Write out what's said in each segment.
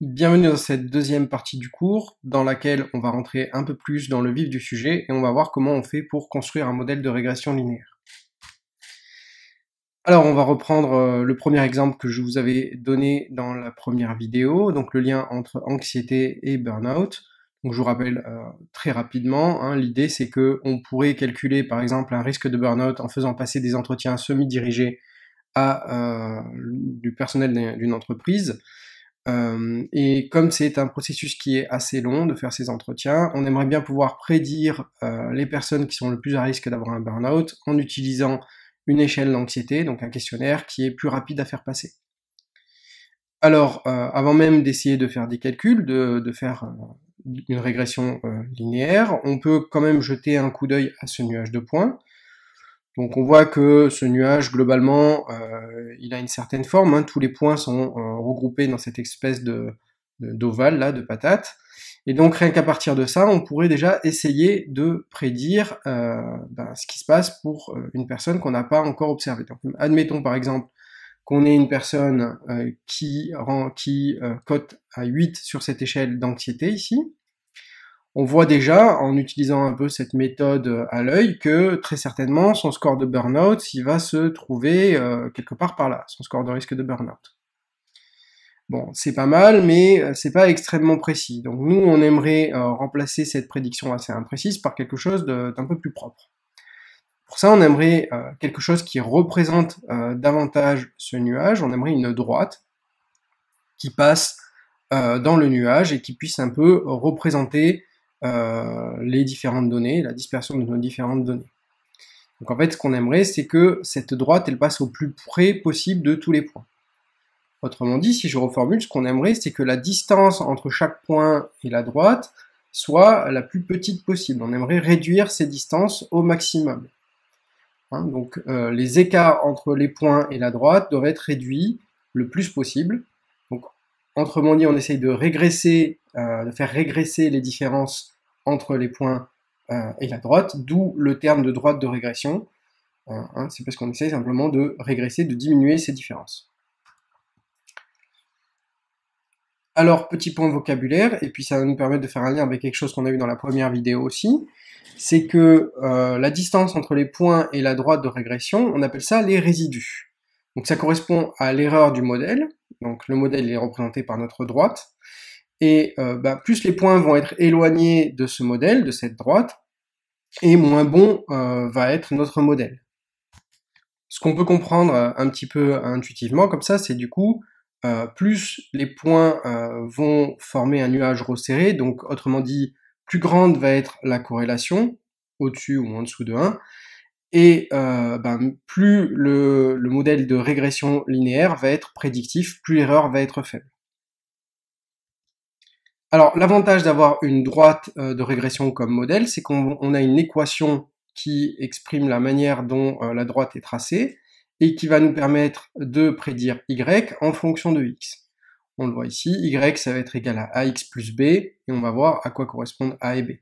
Bienvenue dans cette deuxième partie du cours dans laquelle on va rentrer un peu plus dans le vif du sujet et on va voir comment on fait pour construire un modèle de régression linéaire. Alors on va reprendre euh, le premier exemple que je vous avais donné dans la première vidéo, donc le lien entre anxiété et burn-out. Donc je vous rappelle euh, très rapidement, hein, l'idée c'est que on pourrait calculer par exemple un risque de burn-out en faisant passer des entretiens semi-dirigés à euh, du personnel d'une entreprise. Euh, et comme c'est un processus qui est assez long de faire ces entretiens, on aimerait bien pouvoir prédire euh, les personnes qui sont le plus à risque d'avoir un burn-out en utilisant une échelle d'anxiété, donc un questionnaire qui est plus rapide à faire passer. Alors, euh, avant même d'essayer de faire des calculs, de, de faire une régression linéaire, on peut quand même jeter un coup d'œil à ce nuage de points donc on voit que ce nuage, globalement, euh, il a une certaine forme. Hein. Tous les points sont euh, regroupés dans cette espèce de d'ovale, là, de patate. Et donc rien qu'à partir de ça, on pourrait déjà essayer de prédire euh, ben, ce qui se passe pour une personne qu'on n'a pas encore observée. admettons par exemple qu'on ait une personne qui, qui cote à 8 sur cette échelle d'anxiété ici, on voit déjà, en utilisant un peu cette méthode euh, à l'œil, que très certainement, son score de burnout out il va se trouver euh, quelque part par là, son score de risque de burnout. Bon, c'est pas mal, mais euh, c'est pas extrêmement précis. Donc nous, on aimerait remplacer cette prédiction assez imprécise par quelque chose d'un peu plus propre. Pour ça, on aimerait quelque chose qui représente davantage ce nuage. On aimerait une droite qui passe dans le nuage et qui puisse un peu représenter euh, les différentes données, la dispersion de nos différentes données. Donc en fait, ce qu'on aimerait, c'est que cette droite, elle passe au plus près possible de tous les points. Autrement dit, si je reformule, ce qu'on aimerait, c'est que la distance entre chaque point et la droite soit la plus petite possible. On aimerait réduire ces distances au maximum. Hein, donc euh, les écarts entre les points et la droite doivent être réduits le plus possible, mon dit, on essaye de régresser, euh, de faire régresser les différences entre les points euh, et la droite, d'où le terme de droite de régression. Euh, hein, c'est parce qu'on essaye simplement de régresser, de diminuer ces différences. Alors, petit point vocabulaire, et puis ça va nous permettre de faire un lien avec quelque chose qu'on a vu dans la première vidéo aussi, c'est que la distance entre les points et la droite de régression, on appelle ça les résidus. Donc ça correspond à l'erreur du modèle, donc le modèle est représenté par notre droite, et euh, bah, plus les points vont être éloignés de ce modèle, de cette droite, et moins bon euh, va être notre modèle. Ce qu'on peut comprendre euh, un petit peu intuitivement comme ça, c'est du coup, plus les points vont former un nuage resserré, donc autrement dit, plus grande va être la corrélation, au-dessus ou en dessous de 1, et euh, ben, plus le, modèle de régression linéaire va être prédictif, plus l'erreur va être faible. Alors l'avantage d'avoir une droite euh, de régression comme modèle, c'est qu'on a une équation qui exprime la manière dont euh, la droite est tracée et qui va nous permettre de prédire y en fonction de x. On le voit ici, y ça va être égal à ax plus b et on va voir à quoi correspondent a et b.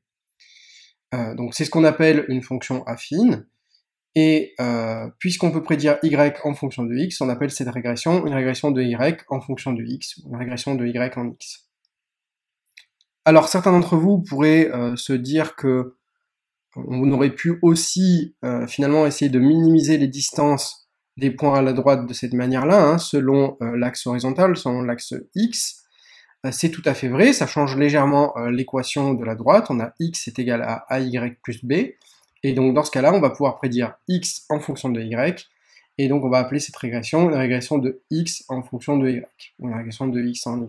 donc c'est ce qu'on appelle une fonction affine. Et euh, puisqu'on peut prédire y en fonction de x, on appelle cette régression une régression de y en fonction de x, une régression de y en x. Alors certains d'entre vous pourraient euh, se dire que euh, on aurait pu aussi finalement essayer de minimiser les distances des points à la droite de cette manière-là, hein, selon l'axe horizontal, selon l'axe x. C'est tout à fait vrai, ça change légèrement l'équation de la droite, on a x est égal à ay plus b, et donc dans ce cas-là, on va pouvoir prédire x en fonction de y, et donc on va appeler cette régression une régression de x en fonction de y, une régression de x en y.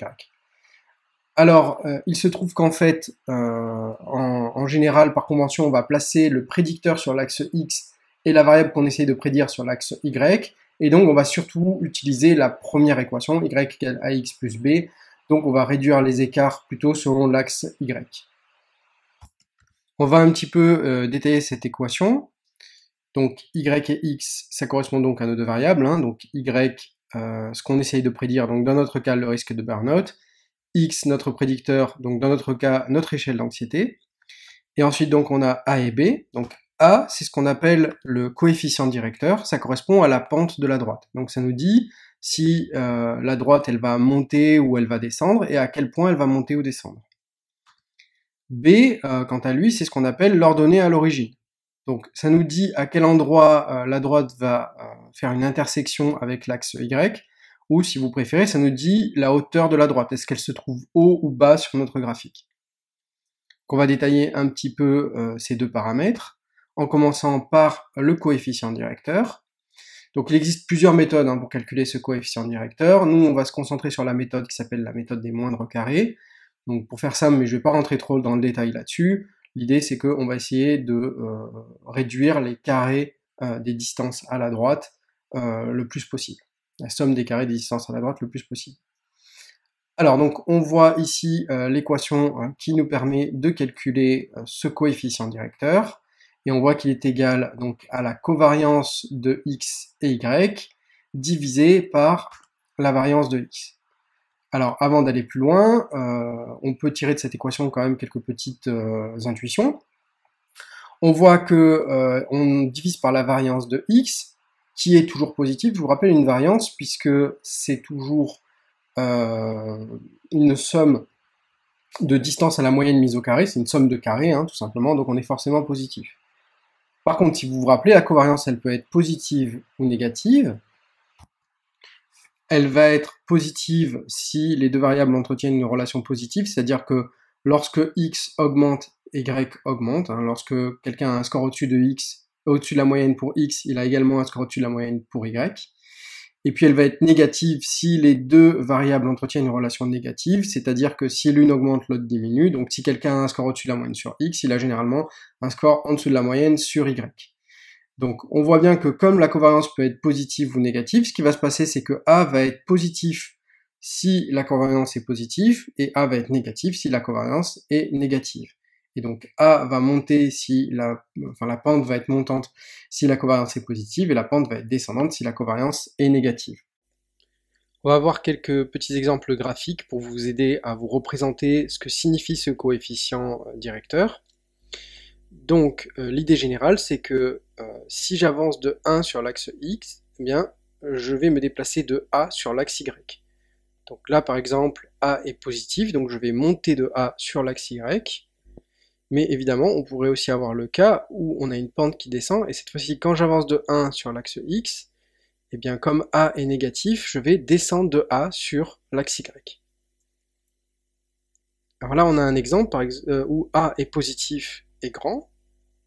Alors, euh, il se trouve qu'en fait, euh, en, général, par convention, on va placer le prédicteur sur l'axe x et la variable qu'on essaye de prédire sur l'axe y, et donc on va surtout utiliser la première équation, y égale ax plus b, donc on va réduire les écarts plutôt selon l'axe y. On va un petit peu euh, détailler cette équation. Donc y et x, ça correspond donc à nos deux variables. Hein. donc y, euh, ce qu'on essaye de prédire, donc dans notre cas le risque de burn-out, x, notre prédicteur, donc dans notre cas notre échelle d'anxiété. Et ensuite donc on a a et b. Donc a, c'est ce qu'on appelle le coefficient directeur, ça correspond à la pente de la droite. Donc ça nous dit si euh, la droite elle va monter ou elle va descendre et à quel point elle va monter ou descendre. B, euh, quant à lui, c'est ce qu'on appelle l'ordonnée à l'origine. Donc ça nous dit à quel endroit euh, la droite va euh, faire une intersection avec l'axe Y, ou si vous préférez, ça nous dit la hauteur de la droite, est-ce qu'elle se trouve haut ou bas sur notre graphique. on va détailler un petit peu ces deux paramètres, en commençant par le coefficient directeur. Donc il existe plusieurs méthodes hein, pour calculer ce coefficient directeur. Nous, on va se concentrer sur la méthode qui s'appelle la méthode des moindres carrés, pour faire ça, mais je ne vais pas rentrer trop dans le détail là-dessus, l'idée c'est qu'on va essayer de euh, réduire les carrés euh, des distances à la droite euh, le plus possible. La somme des carrés des distances à la droite le plus possible. Alors donc on voit ici l'équation hein, qui nous permet de calculer ce coefficient directeur et on voit qu'il est égal donc à la covariance de x et y divisé par la variance de x. Alors, avant d'aller plus loin, euh, on peut tirer de cette équation quand même quelques petites euh, intuitions. On voit que euh, on divise par la variance de x, qui est toujours positive. Je vous rappelle une variance puisque c'est toujours une somme de distance à la moyenne mise au carré. C'est une somme de carrés, hein, tout simplement. Donc, on est forcément positif. Par contre, si vous vous rappelez, la covariance, elle peut être positive ou négative elle va être positive si les deux variables entretiennent une relation positive, c'est-à-dire que lorsque x augmente, y augmente. Hein, lorsque quelqu'un a un score au-dessus de x, au-dessus de la moyenne pour x, il a également un score au-dessus de la moyenne pour y. Et puis elle va être négative si les deux variables entretiennent une relation négative, c'est-à-dire que si l'une augmente, l'autre diminue. Donc si quelqu'un a un score au-dessus de la moyenne sur x, il a généralement un score en dessous de la moyenne sur y. Donc on voit bien que comme la covariance peut être positive ou négative, ce qui va se passer c'est que A va être positif si la covariance est positive et A va être négatif si la covariance est négative. Et donc A va monter si la, enfin la pente va être montante si la covariance est positive et la pente va être descendante si la covariance est négative. On va voir quelques petits exemples graphiques pour vous aider à vous représenter ce que signifie ce coefficient euh, directeur. Donc euh, l'idée générale c'est que euh, si j'avance de 1 sur l'axe X, eh bien, je vais me déplacer de A sur l'axe Y. Donc là, par exemple, A est positif, donc je vais monter de A sur l'axe Y. Mais évidemment, on pourrait aussi avoir le cas où on a une pente qui descend, et cette fois-ci, quand j'avance de 1 sur l'axe X, eh bien, comme A est négatif, je vais descendre de A sur l'axe Y. Alors là, on a un exemple euh, où A est positif et grand.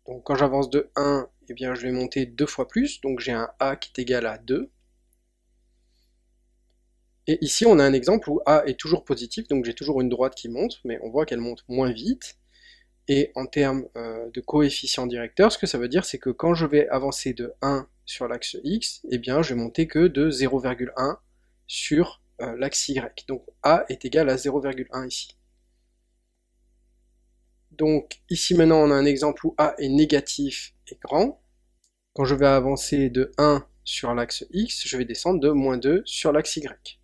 Donc quand j'avance de 1, eh bien je vais monter deux fois plus, donc j'ai un A qui est égal à 2. Et ici, on a un exemple où A est toujours positif, donc j'ai toujours une droite qui monte, mais on voit qu'elle monte moins vite. Et en termes euh, de coefficient directeur, ce que ça veut dire, c'est que quand je vais avancer de 1 sur l'axe X, et eh bien, je vais monter que de 0,1 sur euh, l'axe Y. Donc A est égal à 0,1 ici. Donc ici maintenant on a un exemple où A est négatif et grand, quand je vais avancer de 1 sur l'axe X, je vais descendre de moins 2 sur l'axe Y.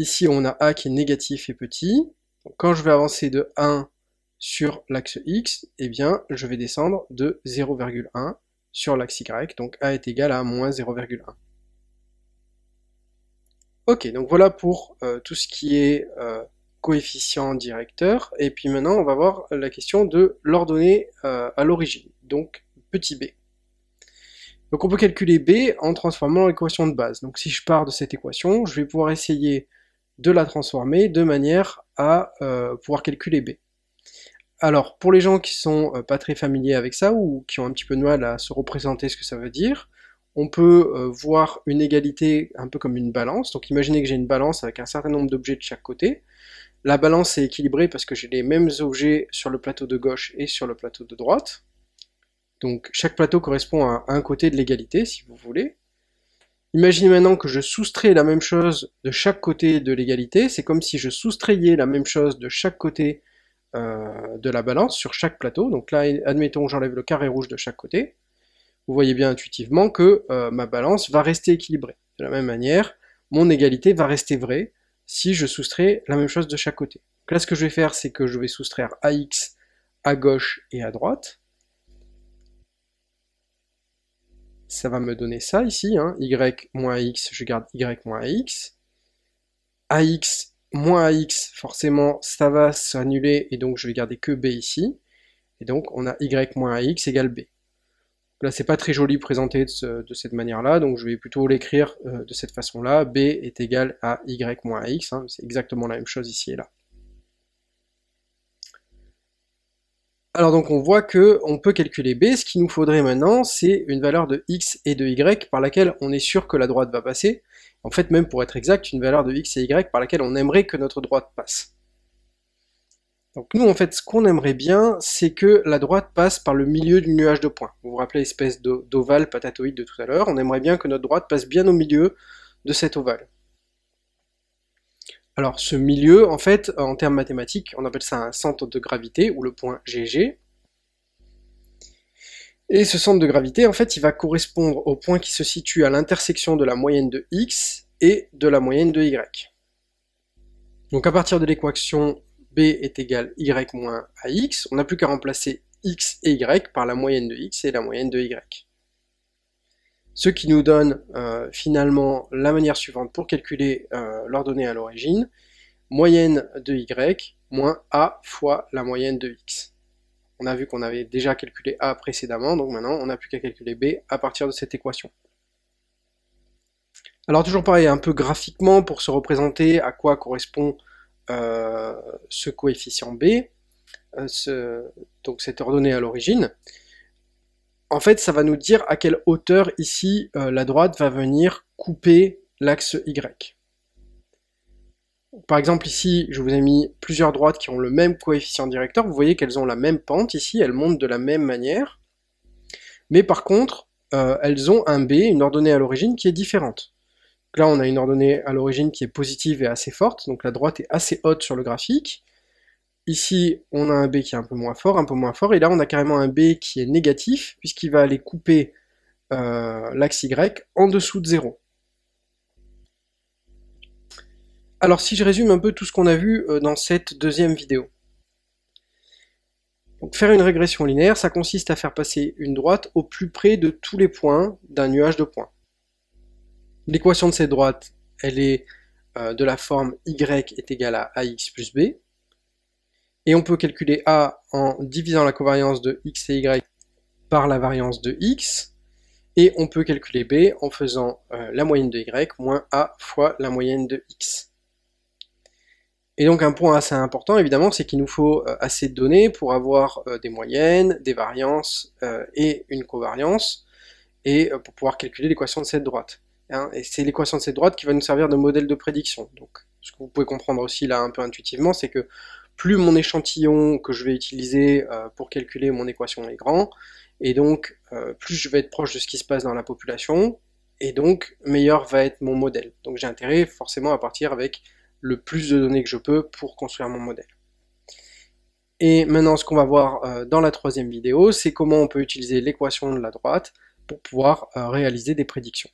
Ici, on a A qui est négatif et petit. quand je vais avancer de 1 sur l'axe X, eh bien, je vais descendre de 0,1 sur l'axe Y. Donc A est égal à moins 0,1. Ok, donc voilà pour euh, tout ce qui est euh, coefficient directeur. Et puis maintenant, on va voir la question de l'ordonnée euh, à l'origine. Donc petit b. Donc on peut calculer b en transformant l'équation de base. Donc si je pars de cette équation, je vais pouvoir essayer de la transformer de manière à euh, pouvoir calculer b. Alors pour les gens qui sont euh, pas très familiers avec ça ou qui ont un petit peu de mal à se représenter ce que ça veut dire, on peut euh, voir une égalité un peu comme une balance. Donc imaginez que j'ai une balance avec un certain nombre d'objets de chaque côté. La balance est équilibrée parce que j'ai les mêmes objets sur le plateau de gauche et sur le plateau de droite. Donc chaque plateau correspond à un côté de l'égalité, si vous voulez. Imaginez maintenant que je soustrais la même chose de chaque côté de l'égalité. C'est comme si je soustrayais la même chose de chaque côté euh, de la balance sur chaque plateau. Donc là, admettons, que j'enlève le carré rouge de chaque côté. Vous voyez bien intuitivement que euh, ma balance va rester équilibrée. De la même manière, mon égalité va rester vraie si je soustrais la même chose de chaque côté. Donc là, ce que je vais faire, c'est que je vais soustraire AX à gauche et à droite. ça va me donner ça ici, hein. y moins x, je garde y moins x. ax moins ax, forcément, ça va s'annuler, et donc je vais garder que b ici. Et donc on a y moins ax égale b. Là, c'est pas très joli présenté de, cette manière-là, donc je vais plutôt l'écrire euh, de cette façon-là. b est égal à y moins ax, hein. c'est exactement la même chose ici et là. Alors donc on voit que on peut calculer b, ce qu'il nous faudrait maintenant c'est une valeur de x et de y par laquelle on est sûr que la droite va passer, en fait même pour être exact une valeur de x et y par laquelle on aimerait que notre droite passe. Donc nous en fait ce qu'on aimerait bien c'est que la droite passe par le milieu du nuage de points, vous vous rappelez l'espèce d'ovale patatoïde de tout à l'heure, on aimerait bien que notre droite passe bien au milieu de cet ovale. Alors ce milieu, en fait, en termes mathématiques, on appelle ça un centre de gravité, ou le point GG. Et ce centre de gravité, en fait, il va correspondre au point qui se situe à l'intersection de la moyenne de x et de la moyenne de y. Donc à partir de l'équation b est égal y moins ax, on n'a plus qu'à remplacer x et y par la moyenne de x et la moyenne de y. Ce qui nous donne euh, finalement la manière suivante pour calculer euh, l'ordonnée à l'origine, moyenne de y moins a fois la moyenne de x. On a vu qu'on avait déjà calculé a précédemment, donc maintenant on n'a plus qu'à calculer b à partir de cette équation. Alors toujours pareil, un peu graphiquement pour se représenter à quoi correspond euh, ce coefficient b, donc cette ordonnée à l'origine en fait, ça va nous dire à quelle hauteur ici euh, la droite va venir couper l'axe Y. Par exemple ici, je vous ai mis plusieurs droites qui ont le même coefficient directeur, vous voyez qu'elles ont la même pente ici, elles montent de la même manière, mais par contre, euh, elles ont un B, une ordonnée à l'origine qui est différente. là, on a une ordonnée à l'origine qui est positive et assez forte, donc la droite est assez haute sur le graphique, Ici, on a un B qui est un peu moins fort, un peu moins fort, et là, on a carrément un B qui est négatif, puisqu'il va aller couper euh, l'axe Y en dessous de 0. Alors, si je résume un peu tout ce qu'on a vu euh, dans cette deuxième vidéo. faire une régression linéaire, ça consiste à faire passer une droite au plus près de tous les points d'un nuage de points. L'équation de cette droite, elle est euh, de la forme y est égale à ax plus b, et on peut calculer A en divisant la covariance de X et Y par la variance de X. Et on peut calculer B en faisant euh, la moyenne de Y moins A fois la moyenne de X. Et donc un point assez important, évidemment, c'est qu'il nous faut euh, assez de données pour avoir euh, des moyennes, des variances et une covariance, et pour pouvoir calculer l'équation de cette droite. Hein. et c'est l'équation de cette droite qui va nous servir de modèle de prédiction. Donc, ce que vous pouvez comprendre aussi là un peu intuitivement, c'est que plus mon échantillon que je vais utiliser euh, pour calculer mon équation est grand, et donc euh, plus je vais être proche de ce qui se passe dans la population, et donc meilleur va être mon modèle. Donc j'ai intérêt forcément à partir avec le plus de données que je peux pour construire mon modèle. Et maintenant ce qu'on va voir euh, dans la troisième vidéo, c'est comment on peut utiliser l'équation de la droite pour pouvoir réaliser des prédictions.